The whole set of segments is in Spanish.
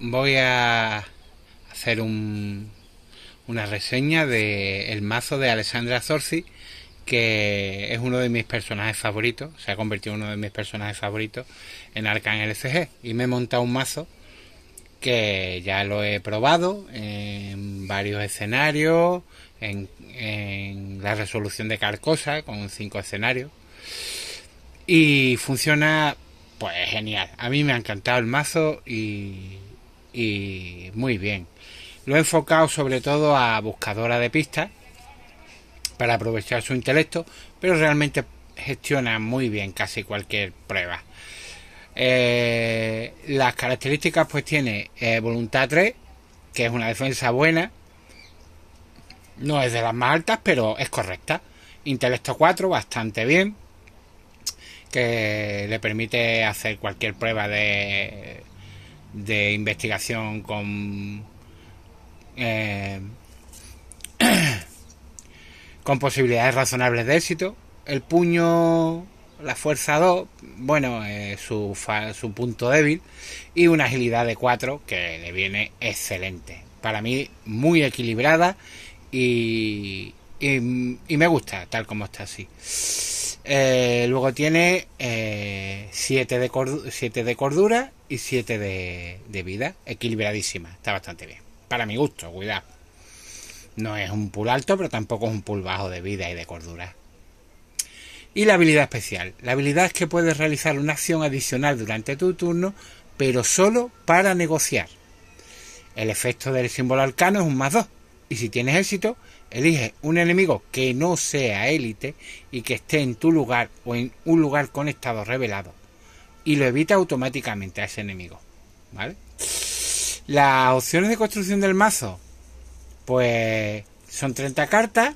Voy a hacer una reseña del mazo de Alessandra Zorzi, que es uno de mis personajes favoritos, se ha convertido uno de mis personajes favoritos en Arcan LCG. Y me he montado un mazo que ya lo he probado en varios escenarios, en, en la resolución de Carcosa con cinco escenarios. Y funciona pues genial. A mí me ha encantado el mazo y, muy bien. Lo he enfocado sobre todo a buscadora de pistas para aprovechar su intelecto, pero realmente gestiona muy bien casi cualquier prueba. Eh, las características pues tiene eh, voluntad 3, que es una defensa buena, no es de las más altas, pero es correcta. Intelecto 4, bastante bien que le permite hacer cualquier prueba de, investigación con, eh, con posibilidades razonables de éxito. El puño, la fuerza 2, bueno, eh, su, punto débil, y una agilidad de 4 que le viene excelente. Para mí, muy equilibrada y, y, y me gusta tal como está así. Eh, luego tiene 7 eh, de, de cordura y 7 de, de vida. Equilibradísima. Está bastante bien. Para mi gusto, cuidado. No es un pool alto, pero tampoco es un pool bajo de vida y de cordura. Y la habilidad especial. La habilidad es que puedes realizar una acción adicional durante tu turno, pero solo para negociar. El efecto del símbolo arcano es un más 2. Y si tienes éxito, Elige un enemigo que no sea élite y que esté en tu lugar o en un lugar con estado revelado. Y lo evita automáticamente a ese enemigo. ¿Vale? Las opciones de construcción del mazo. Pues son 30 cartas.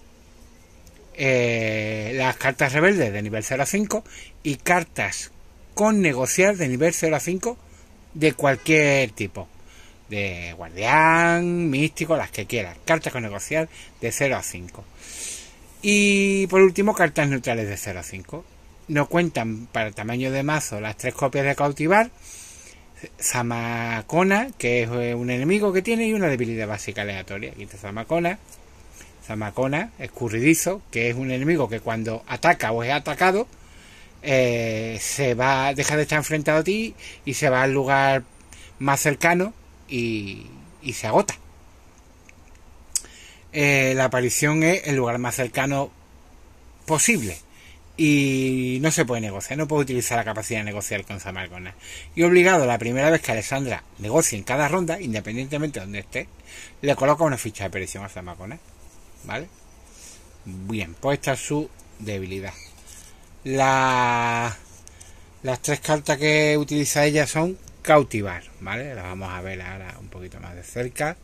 Eh, las cartas rebeldes de nivel 0 a 5 y cartas con negociar de nivel 0 a 5 de cualquier tipo de guardián, místico, las que quieras. Cartas con negociar de 0 a 5. Y por último, cartas neutrales de 0 a 5. No cuentan para el tamaño de mazo las tres copias de cautivar. zamacona que es eh, un enemigo que tiene, y una debilidad básica aleatoria. Aquí está Zamacona escurridizo, que es un enemigo que cuando ataca o es atacado, eh, se va, deja de estar enfrentado a ti y se va al lugar más cercano y, se agota. Eh, la aparición es el lugar más cercano posible y no se puede negociar, no puede utilizar la capacidad de negociar con Samargona. Y obligado la primera vez que Alessandra negocie en cada ronda, independientemente de donde esté, le coloca una ficha de aparición a Zamacona. ¿Vale? Bien, pues esta es su debilidad. La, las tres cartas que utiliza ella son cautivar, ¿vale? La vamos a ver ahora un poquito más de cerca.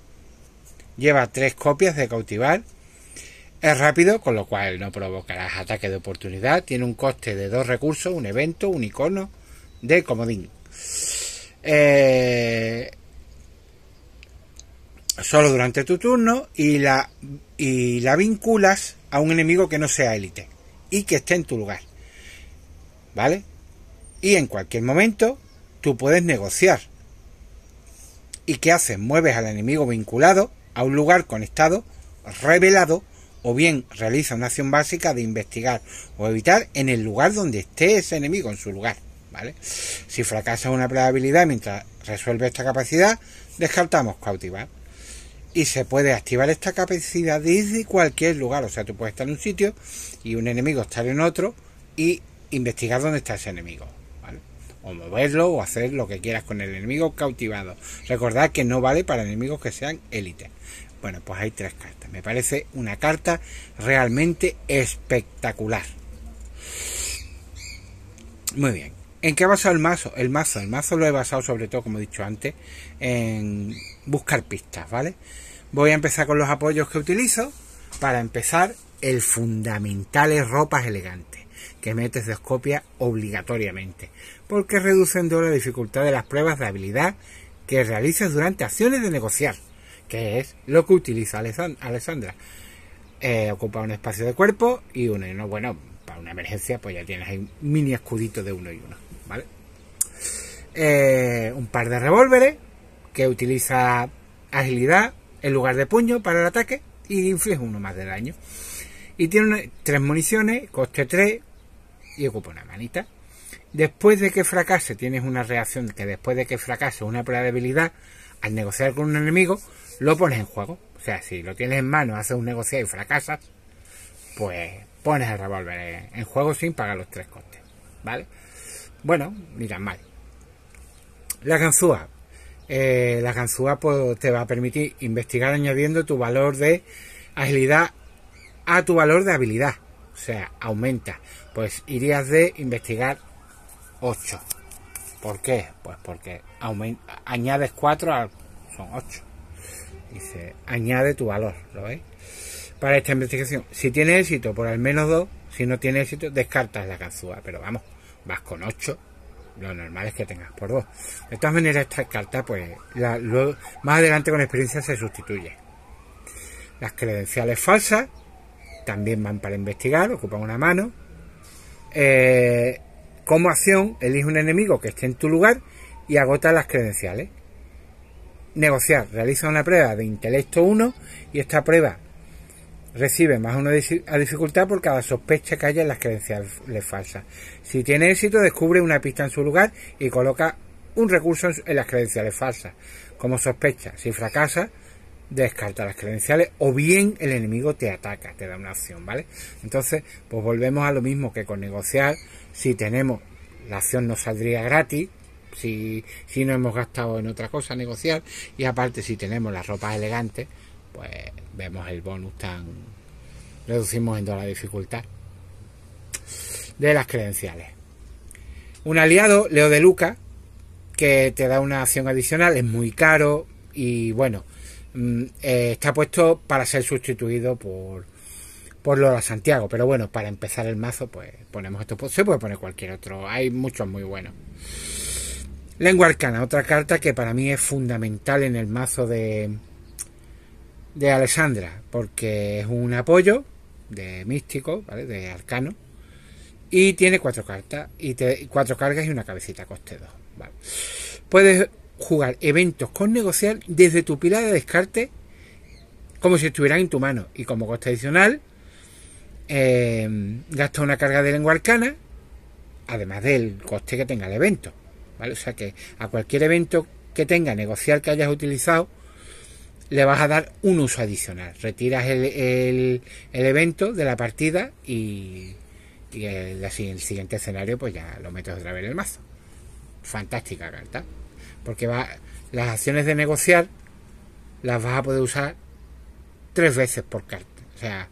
Lleva tres copias de cautivar. Es rápido, con lo cual no provocarás ataque de oportunidad. Tiene un coste de dos recursos, un evento, un icono de comodín. Eh, solo durante tu turno y la, y la vinculas a un enemigo que no sea élite y que esté en tu lugar. ¿Vale? Y en cualquier momento tú puedes negociar. ¿Y qué haces? Mueves al enemigo vinculado a un lugar conectado, revelado, o bien realiza una acción básica de investigar o evitar en el lugar donde esté ese enemigo, en su lugar. ¿vale? Si fracasa una probabilidad mientras resuelve esta capacidad, descartamos cautivar. Y se puede activar esta capacidad desde cualquier lugar. O sea, tú puedes estar en un sitio y un enemigo estar en otro y investigar dónde está ese enemigo o moverlo o hacer lo que quieras con el enemigo cautivado. Recordad que no vale para enemigos que sean élite. Bueno, pues hay tres cartas. Me parece una carta realmente espectacular. Muy bien. ¿En qué ha basado el mazo? El mazo, el mazo lo he basado sobre todo, como he dicho antes, en buscar pistas, ¿vale? Voy a empezar con los apoyos que utilizo. Para empezar, el fundamental es ropas elegantes que metes de copias obligatoriamente, porque reducen la dificultad de las pruebas de habilidad que realizas durante acciones de negociar, que es lo que utiliza Alessandra. Eh, ocupa un espacio de cuerpo y uno Bueno, para una emergencia, pues ya tienes ahí un mini escudito de uno y uno, ¿vale? Eh, un par de revólveres que utiliza agilidad en lugar de puño para el ataque y inflige uno más de daño. Y tiene tres municiones, coste 3, y ocupa una manita. Después de que fracase, tienes una reacción que después de que fracase una prueba de habilidad, al negociar con un enemigo, lo pones en juego. O sea, si lo tienes en mano, haces un negociado y fracasas, pues pones el revólver en juego sin pagar los tres costes. ¿Vale? Bueno, mira mal. La ganzúa. Eh, la ganzúa pues, te va a permitir investigar añadiendo tu valor de agilidad a tu valor de habilidad. O sea, aumenta pues irías de investigar 8. ¿Por qué? Pues porque añades 4 son 8. Dice, añade tu valor, ¿lo veis? Para esta investigación, si tiene éxito por al menos 2, si no tiene éxito, descartas la ganzúa, pero vamos, vas con 8 lo normal es que tengas por dos. De todas maneras, esta carta, pues, la, más adelante con experiencia se sustituye. Las credenciales falsas también van para investigar, ocupan una mano. Eh, como acción, elige un enemigo que esté en tu lugar y agota las credenciales. Negociar. Realiza una prueba de intelecto 1 y esta prueba recibe más una dificultad por cada sospecha que haya en las credenciales falsas. Si tiene éxito, descubre una pista en su lugar y coloca un recurso en las credenciales falsas como sospecha. Si fracasa, descarta las credenciales o bien el enemigo te ataca, te da una acción, ¿vale? Entonces, pues volvemos a lo mismo que con negociar. Si tenemos, la acción no saldría gratis, si, no hemos gastado en otra cosa, negociar. Y aparte, si tenemos las ropas elegantes, pues vemos el bonus tan... Reducimos en toda la dificultad de las credenciales. Un aliado, Leo de Luca, que te da una acción adicional, es muy caro y bueno, Mm, eh, está puesto para ser sustituido por, por Lola Santiago. Pero bueno, para empezar el mazo, pues ponemos esto. Se puede poner cualquier otro, hay muchos muy buenos. Lengua Arcana, otra carta que para mí es fundamental en el mazo de, de Alessandra, porque es un apoyo de místico, ¿vale? De arcano. Y tiene cuatro cartas, y cuatro cargas y una cabecita coste 2. Vale. Puedes Jugar eventos con negociar desde tu pila de descarte como si estuvieran en tu mano. Y como coste adicional, eh, gasta una carga de lengua arcana, además del coste que tenga el evento. ¿vale? O sea que a cualquier evento que tenga negociar que hayas utilizado, le vas a dar un uso adicional. Retiras el, evento de la partida y, y el, el, siguiente escenario pues ya lo metes otra vez en el mazo. Fantástica carta. Porque va, las acciones de negociar las vas a poder usar tres veces por carta. O sea,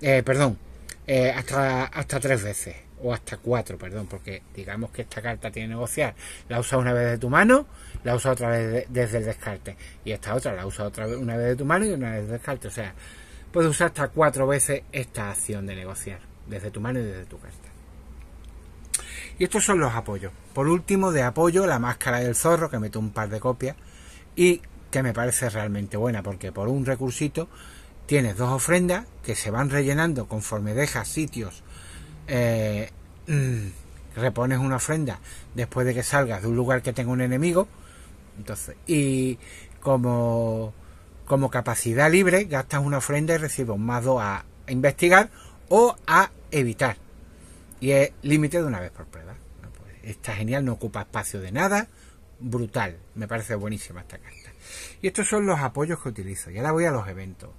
eh, perdón, eh, hasta, hasta tres veces. O hasta cuatro, perdón, porque digamos que esta carta tiene negociar. La usas una vez de tu mano, la usas otra vez desde el descarte. Y esta otra la usa otra vez, una vez de tu mano y una vez del descarte. O sea, puedes usar hasta cuatro veces esta acción de negociar. Desde tu mano y desde tu carta. Y estos son los apoyos. Por último, de apoyo, la máscara del zorro, que meto un par de copias y que me parece realmente buena, porque por un recursito tienes dos ofrendas que se van rellenando conforme dejas sitios. Eh, mm, repones una ofrenda después de que salgas de un lugar que tenga un enemigo. Entonces, y como, como capacidad libre, gastas una ofrenda y recibes más dos a investigar o a evitar. Y es límite de una vez por prueba. está genial, no ocupa espacio de nada. Brutal. Me parece buenísima esta carta. Y estos son los apoyos que utilizo. Y ahora voy a los eventos.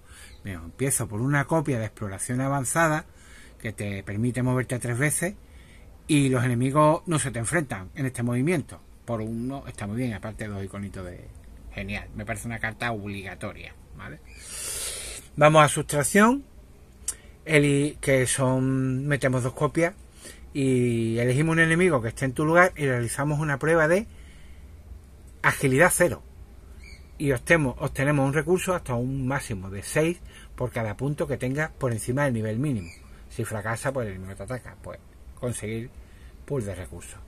empiezo por una copia de exploración avanzada que te permite moverte tres veces y los enemigos no se te enfrentan en este movimiento. Por uno está muy bien, aparte de dos iconitos de genial. Me parece una carta obligatoria, Vamos a sustracción, eli que son metemos dos copias y elegimos un enemigo que esté en tu lugar y realizamos una prueba de agilidad cero. Y obtenemos, un recurso hasta un máximo de 6 por cada punto que tengas por encima del nivel mínimo. Si fracasa, pues el enemigo te ataca. Pues conseguir pool de recursos.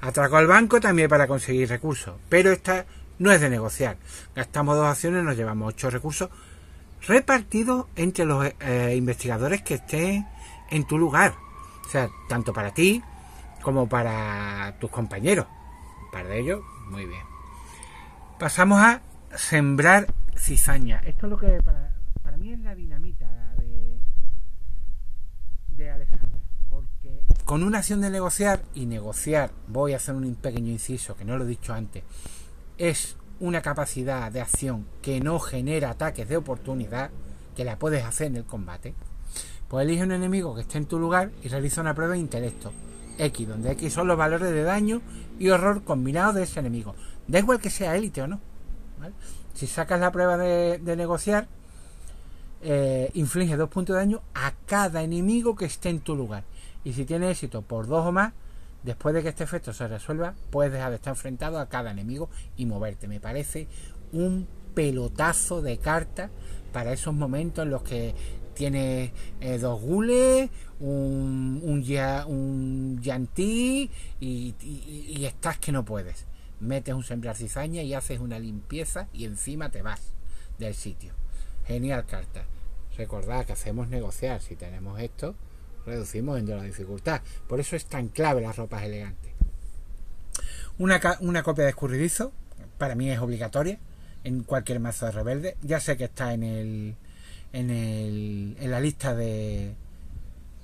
Atraco al banco también para conseguir recursos, pero esta no es de negociar. Gastamos dos acciones, nos llevamos ocho recursos repartidos entre los eh, investigadores que estén en tu lugar tanto para ti como para tus compañeros. Para ellos, muy bien. Pasamos a sembrar cizaña. Esto es lo que para, para mí es la dinamita de, de Porque con una acción de negociar, y negociar, voy a hacer un pequeño inciso que no lo he dicho antes, es una capacidad de acción que no genera ataques de oportunidad, que la puedes hacer en el combate pues elige un enemigo que esté en tu lugar y realiza una prueba de intelecto. X, donde X son los valores de daño y horror combinados de ese enemigo. Da igual que sea élite o no. Si sacas la prueba de, negociar, eh, inflige dos puntos de daño a cada enemigo que esté en tu lugar. Y si tiene éxito por dos o más, después de que este efecto se resuelva, puedes dejar de estar enfrentado a cada enemigo y moverte. Me parece un pelotazo de carta para esos momentos en los que Tienes eh, dos gules, un, yantí y, estás que no puedes. Metes un sembrar cizaña y haces una limpieza y encima te vas del sitio. Genial carta. Recordad que hacemos negociar. Si tenemos esto, reducimos en la dificultad. Por eso es tan clave las ropas elegantes. Una, una copia de escurridizo, para mí es obligatoria en cualquier mazo de rebelde. Ya sé que está en el, en, el, en la lista de,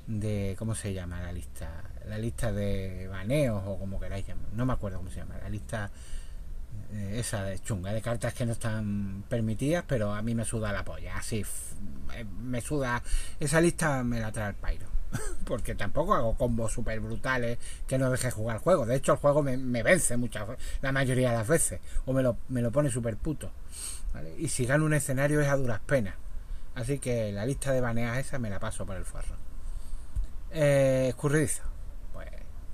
de cómo se llama la lista la lista de baneos o como queráis no me acuerdo cómo se llama la lista eh, esa de chunga de cartas que no están permitidas pero a mí me suda la polla así eh, me suda esa lista me la trae el pairo porque tampoco hago combos super brutales que no deje jugar el juego de hecho el juego me, vence muchas la mayoría de las veces o me lo, me lo pone súper puto y si gano un escenario es a duras penas Así que la lista de baneas esa me la paso por el forro. Eh, Pues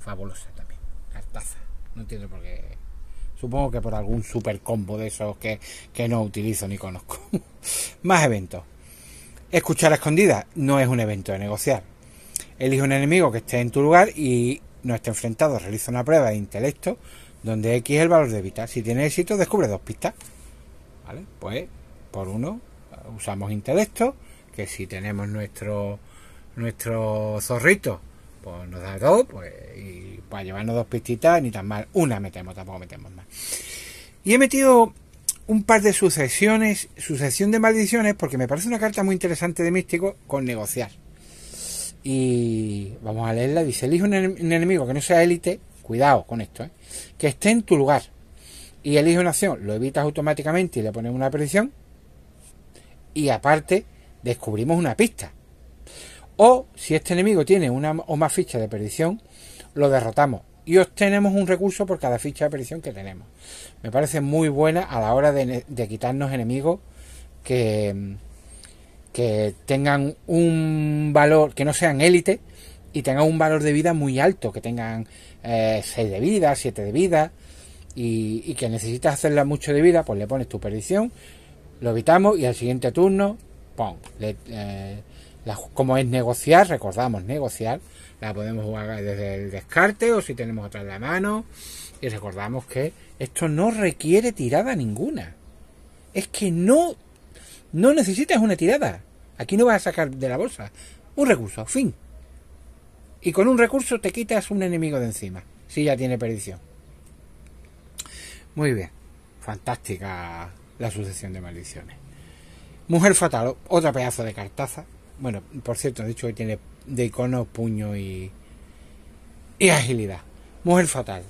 fabulosa también. Cartaza. No entiendo por qué. Supongo que por algún super combo de esos que, no utilizo ni conozco. Más eventos. Escuchar a escondida no es un evento de negociar. Elige un enemigo que esté en tu lugar y no esté enfrentado. Realiza una prueba de intelecto donde X es el valor de vital. Si tiene éxito, descubre dos pistas. ¿Vale? Pues por uno usamos intelecto, que si tenemos nuestro, nuestro zorrito, pues nos da dos, pues, y para llevarnos dos pistitas, ni tan mal, una metemos, tampoco metemos más. Y he metido un par de sucesiones, sucesión de maldiciones, porque me parece una carta muy interesante de místico con negociar. Y vamos a leerla, dice, elige un enemigo que no sea élite, cuidado con esto, ¿eh? que esté en tu lugar. Y elige una acción, lo evitas automáticamente y le pones una presión y aparte descubrimos una pista. O si este enemigo tiene una o más fichas de perdición, lo derrotamos y obtenemos un recurso por cada ficha de perdición que tenemos. Me parece muy buena a la hora de, quitarnos enemigos que, que tengan un valor, que no sean élite y tengan un valor de vida muy alto, que tengan 6 eh, de vida, 7 de vida y, y que necesitas hacerla mucho de vida, pues le pones tu perdición lo evitamos y al siguiente turno, ¡pum! Eh, como es negociar, recordamos negociar, la podemos jugar desde el descarte o si tenemos otra en la mano. Y recordamos que esto no requiere tirada ninguna. Es que no, no necesitas una tirada. Aquí no vas a sacar de la bolsa un recurso, fin. Y con un recurso te quitas un enemigo de encima, si ya tiene perdición. Muy bien, fantástica la sucesión de maldiciones. Mujer fatal, otra pedazo de cartaza. Bueno, por cierto, he dicho que tiene de icono, puño y, y agilidad. Mujer fatal.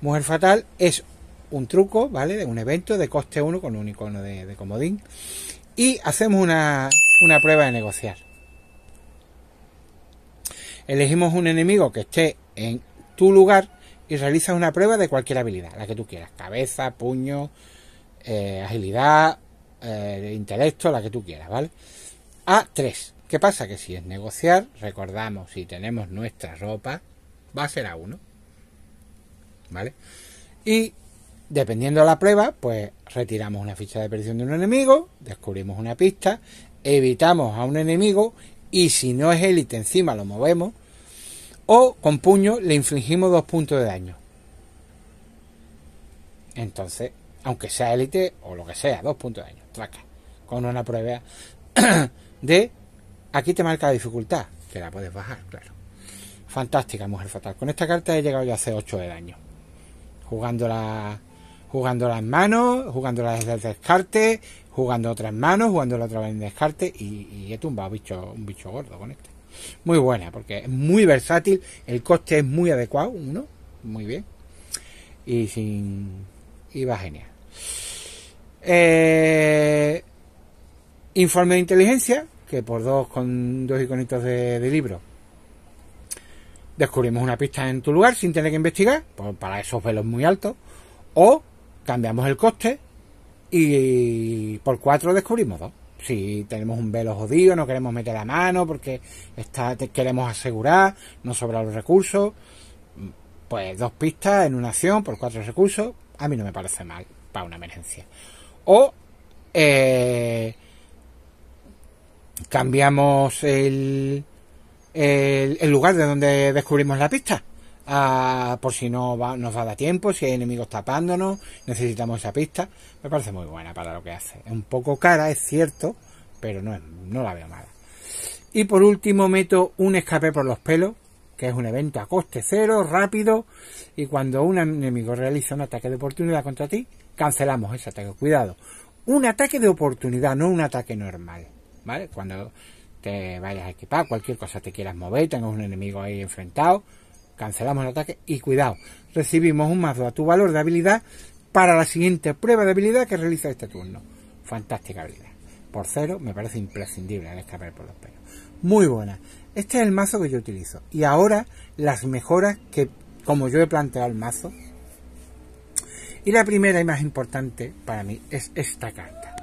Mujer fatal es un truco, ¿vale? De un evento de coste 1 con un icono de, comodín. Y hacemos una, una prueba de negociar. Elegimos un enemigo que esté en tu lugar y realizas una prueba de cualquier habilidad, la que tú quieras. Cabeza, puño, eh, agilidad, eh, intelecto, la que tú quieras, ¿vale? A3. ¿Qué pasa? Que si es negociar, recordamos, si tenemos nuestra ropa, va a ser A1. ¿Vale? Y dependiendo de la prueba, pues retiramos una ficha de perdición de un enemigo, descubrimos una pista, evitamos a un enemigo y si no es élite encima lo movemos o con puño le infligimos dos puntos de daño. Entonces, aunque sea élite o lo que sea, dos puntos de daño, traca, con una prueba de aquí te marca la dificultad, que la puedes bajar, claro. Fantástica, mujer fatal. Con esta carta he llegado ya hace 8 de daño. Jugándola, jugándola en mano, jugándola desde el descarte, jugando otra en mano, jugando la otra vez en descarte y, he tumbado un bicho gordo con esta Muy buena, porque es muy versátil, el coste es muy adecuado, uno, muy bien. Y sin. y va genial. Eh, informe de inteligencia, que por dos con dos iconitos de, libro descubrimos una pista en tu lugar sin tener que investigar, para esos velos muy altos, o cambiamos el coste y por cuatro descubrimos dos. Si tenemos un velo jodido, no queremos meter la mano porque está, te queremos asegurar, no sobra los recursos, pues dos pistas en una acción por cuatro recursos, a mí no me parece mal para una emergencia. O eh, cambiamos el, el, lugar de donde descubrimos la pista. Ah, por si no nos va a dar tiempo, si hay enemigos tapándonos, necesitamos esa pista. Me parece muy buena para lo que hace. Es un poco cara, es cierto, pero no, no la veo mala. Y por último meto un escape por los pelos, que es un evento a coste cero, rápido, y cuando un enemigo realiza un ataque de oportunidad contra ti, cancelamos ese ataque. Cuidado, un ataque de oportunidad, no un ataque normal. ¿Vale? Cuando te vayas a equipar, cualquier cosa te quieras mover, tengas un enemigo ahí enfrentado, cancelamos el ataque y cuidado, recibimos un mazo a tu valor de habilidad para la siguiente prueba de habilidad que realiza este turno. Fantástica habilidad. Por cero me parece imprescindible el escapar por los pelos. Muy buena. Este es el mazo que yo utilizo. Y ahora las mejoras que, como yo he planteado el mazo, y la primera y más importante para mí es esta carta.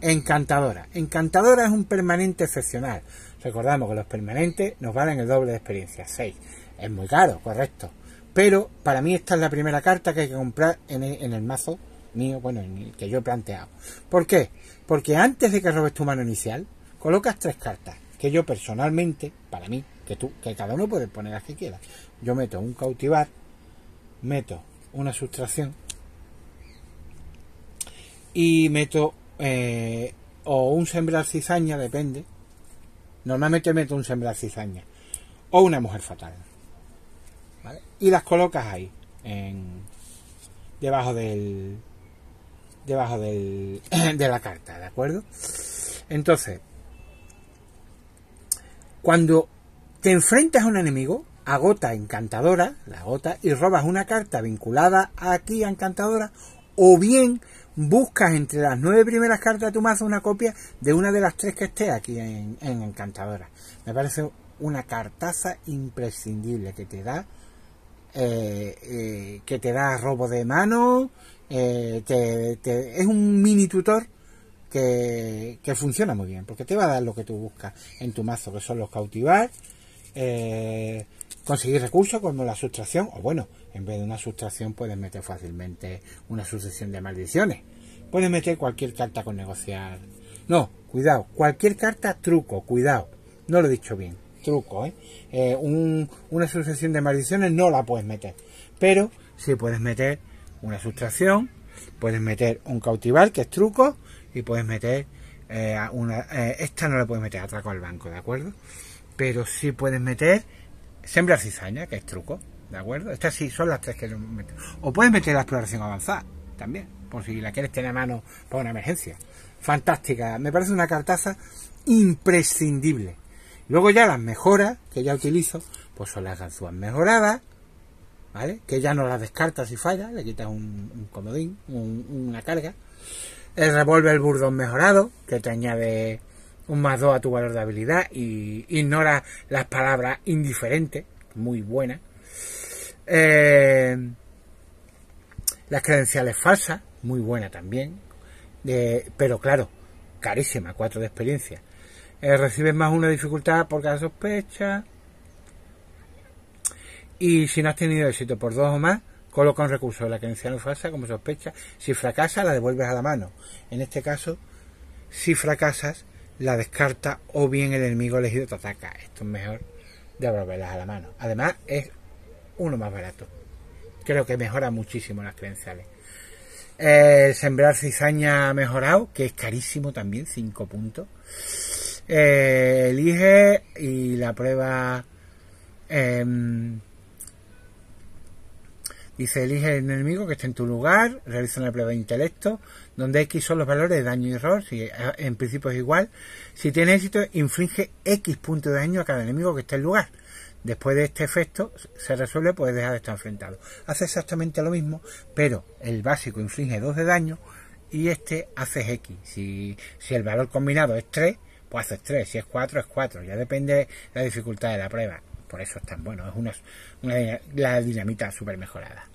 Encantadora. Encantadora es un permanente excepcional. Recordamos que los permanentes nos valen el doble de experiencia, 6. Es muy caro, correcto. Pero para mí esta es la primera carta que hay que comprar en el, mazo mío, bueno, que yo he planteado. ¿Por qué? Porque antes de que robes tu mano inicial, colocas tres cartas. Que yo personalmente, para mí, que tú, que cada uno puede poner las que quiera. Yo meto un cautivar, meto una sustracción y meto eh, o un sembrar cizaña, depende. Normalmente meto un sembrar cizaña o una mujer fatal. Y las colocas ahí, en, debajo del debajo del, de la carta, ¿de acuerdo? Entonces, cuando te enfrentas a un enemigo, Agota encantadora, la gota, y robas una carta vinculada Aquí a encantadora, o bien buscas entre las nueve primeras cartas de tu mazo una copia de una de las tres que esté aquí en, Encantadora. Me parece una cartaza imprescindible que te da eh, eh, que te da robo de mano, eh, es un mini tutor que, que, funciona muy bien, porque te va a dar lo que tú buscas en tu mazo, que son los cautivar, conseguir recursos como la sustracción, o bueno, en vez de una sustracción puedes meter fácilmente una sucesión de maldiciones. Puedes meter cualquier carta con negociar. No, cuidado, cualquier carta truco, cuidado. No lo he dicho bien, truco, ¿eh? eh una sucesión de maldiciones no la puedes meter. Pero si puedes meter una sustracción, puedes meter un cautivar, que es truco, y puedes meter eh, una... Eh, esta no la puedes meter atraco al banco, ¿de acuerdo? Pero sí puedes meter sembrar cizaña, que es truco. ¿De acuerdo? Estas sí son las tres que meto. O puedes meter la exploración avanzada también, por si la quieres tener a mano para una emergencia. Fantástica, me parece una cartaza imprescindible. Luego ya las mejoras que ya utilizo, pues son las ganzúas mejoradas, ¿vale? Que ya no las descartas si falla, le quitas un, comodín, una carga. El revólver burdón mejorado, que te añade un más 2 a tu valor de habilidad y ignora las palabras indiferentes, muy buenas eh, las credenciales falsas, muy buena también, eh, pero claro, carísima, 4 de experiencia. Eh, recibes más una dificultad por cada sospecha. Y si no has tenido éxito por dos o más, coloca un recurso de la credencial falsa como sospecha. Si fracasa, la devuelves a la mano. En este caso, si fracasas, la descarta o bien el enemigo elegido te ataca. Esto es mejor devolverlas a la mano. Además, es uno más barato. Creo que mejora muchísimo las credenciales. Eh, sembrar cizaña mejorado, que es carísimo también, 5 puntos. Eh, elige y la prueba. Em, dice: elige el enemigo que esté en tu lugar, realiza una prueba de intelecto, donde X son los valores de daño y error, si eh, en principio es igual. Si tiene éxito, inflige X puntos de daño a cada enemigo que esté en lugar. Después de este efecto se resuelve, pues deja de estar enfrentado. Hace exactamente lo mismo, pero el básico inflige 2 de daño y este hace X. Si, el valor combinado es 3, pues haces 3. Si es 4, es 4. Ya depende de la dificultad de la prueba. Por eso es tan bueno. Es una, la dinamita súper mejorada.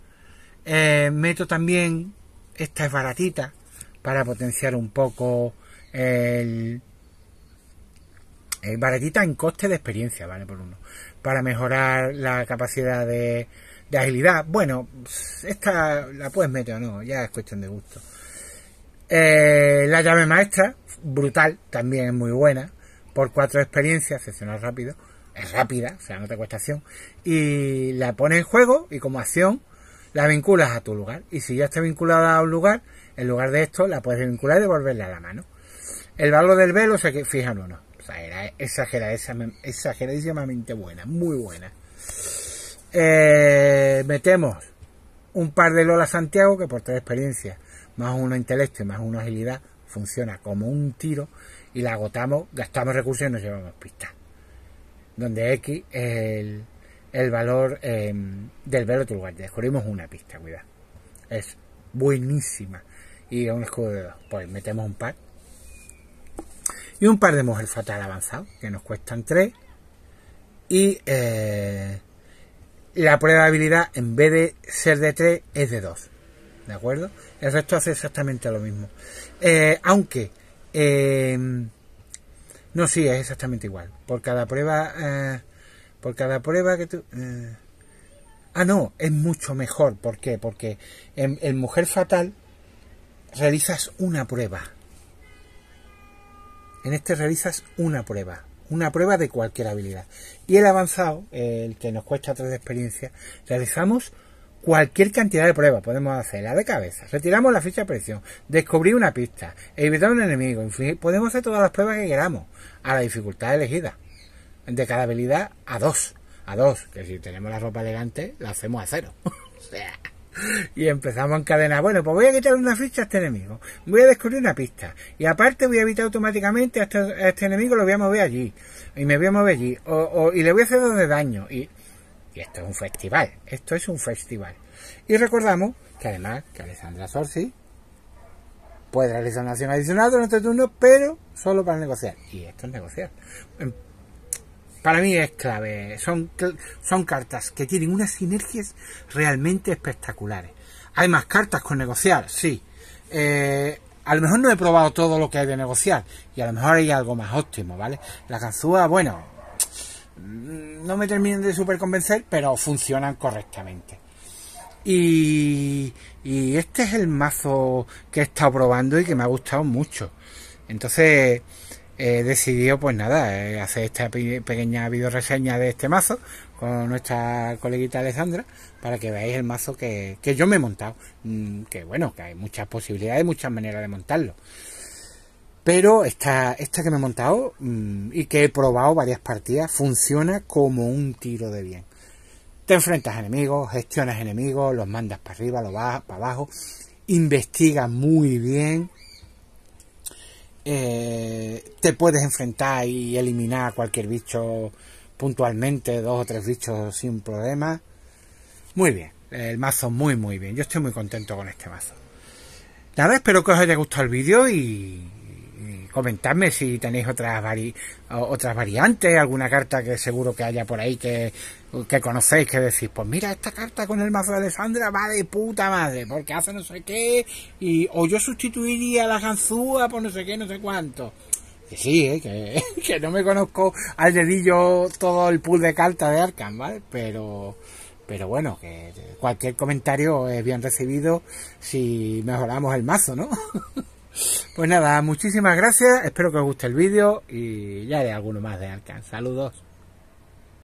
Eh, meto también, esta es baratita, para potenciar un poco el eh, baratita en coste de experiencia, ¿vale? Por uno para mejorar la capacidad de, agilidad. Bueno, esta la puedes meter o no, ya es cuestión de gusto. Eh, la llave maestra, brutal, también es muy buena. Por cuatro experiencias, seccionar rápido. Es rápida, o sea, no te cuesta acción. Y la pones en juego y como acción la vinculas a tu lugar. Y si ya está vinculada a un lugar, en lugar de esto la puedes vincular y devolverla a la mano. El valor del velo se fija en no o sea, era exageradísimamente buena, muy buena. Eh, metemos un par de Lola Santiago que por toda experiencia, más uno intelecto y más una agilidad, funciona como un tiro y la agotamos, gastamos recursos y nos llevamos pista. Donde X es el, valor em, del velo lugar Descubrimos una pista, cuidado. Es buenísima. Y un escudo de dos. Pues metemos un par y un par de mujer fatal avanzado, que nos cuestan 3. Y eh, la probabilidad en vez de ser de 3, es de 2. ¿De acuerdo? El resto hace exactamente lo mismo. Eh, aunque, em, no, sí, es exactamente igual. Por cada prueba, eh, por cada prueba que tú. ah, no, es mucho mejor. ¿Por qué? Porque en Mujer Fatal realizas una prueba en este realizas una prueba, una prueba de cualquier habilidad. Y el avanzado, el que nos cuesta tres de experiencia, realizamos cualquier cantidad de pruebas. Podemos hacer la de cabeza, retiramos la ficha de presión, descubrir una pista, evitar un enemigo, Podemos hacer todas las pruebas que queramos a la dificultad elegida. De cada habilidad a dos. A dos, que si tenemos la ropa elegante, la hacemos a cero. o sea, y empezamos a encadenar. Bueno, pues voy a quitar una ficha a este enemigo. Voy a descubrir una pista. Y aparte voy a evitar automáticamente a este, este enemigo, lo voy a mover allí. Y me voy a mover allí. O, y le voy a hacer dos de daño. Y, y esto es un festival. Esto es un festival. Y recordamos que además que Alessandra Sorsi puede realizar una acción adicional durante el turno, pero solo para negociar. Y esto es negociar para mí es clave. Son, son cartas que tienen unas sinergias realmente espectaculares. Hay más cartas con negociar, sí. Eh, a lo mejor no he probado todo lo que hay de negociar y a lo mejor hay algo más óptimo, ¿vale? La canzúa, bueno, mm, no me terminan de súper convencer, pero funcionan correctamente. Y, y este es el mazo que he estado probando y que me ha gustado mucho. Entonces, He decidido pues nada eh, hacer esta pequeña video reseña de este mazo con nuestra coleguita Alessandra para que veáis el mazo que, yo me he montado mm, que bueno que hay muchas posibilidades muchas maneras de montarlo pero esta, esta que me he montado mm, y que he probado varias partidas funciona como un tiro de bien te enfrentas a enemigos gestionas enemigos los mandas para arriba los bajas para abajo investiga muy bien eh, te puedes enfrentar y eliminar a cualquier bicho puntualmente, dos o tres bichos sin problema. Muy bien, el mazo muy muy bien, yo estoy muy contento con este mazo. Nada, espero que os haya gustado el vídeo y, comentadme si tenéis otras otras variantes, alguna carta que seguro que haya por ahí que, que conocéis, que decís, pues mira esta carta con el mazo de Alessandra va de puta madre, porque hace no sé qué, y o yo sustituiría la ganzúa por no sé qué, no sé cuánto. ¿eh? Que sí, que, que no me conozco al dedillo todo el pool de cartas de Arkham, ¿vale? Pero pero bueno, que cualquier comentario es bien recibido si mejoramos el mazo, ¿no? Pues nada, muchísimas gracias. Espero que os guste el vídeo y ya de alguno más de Alcan, Saludos.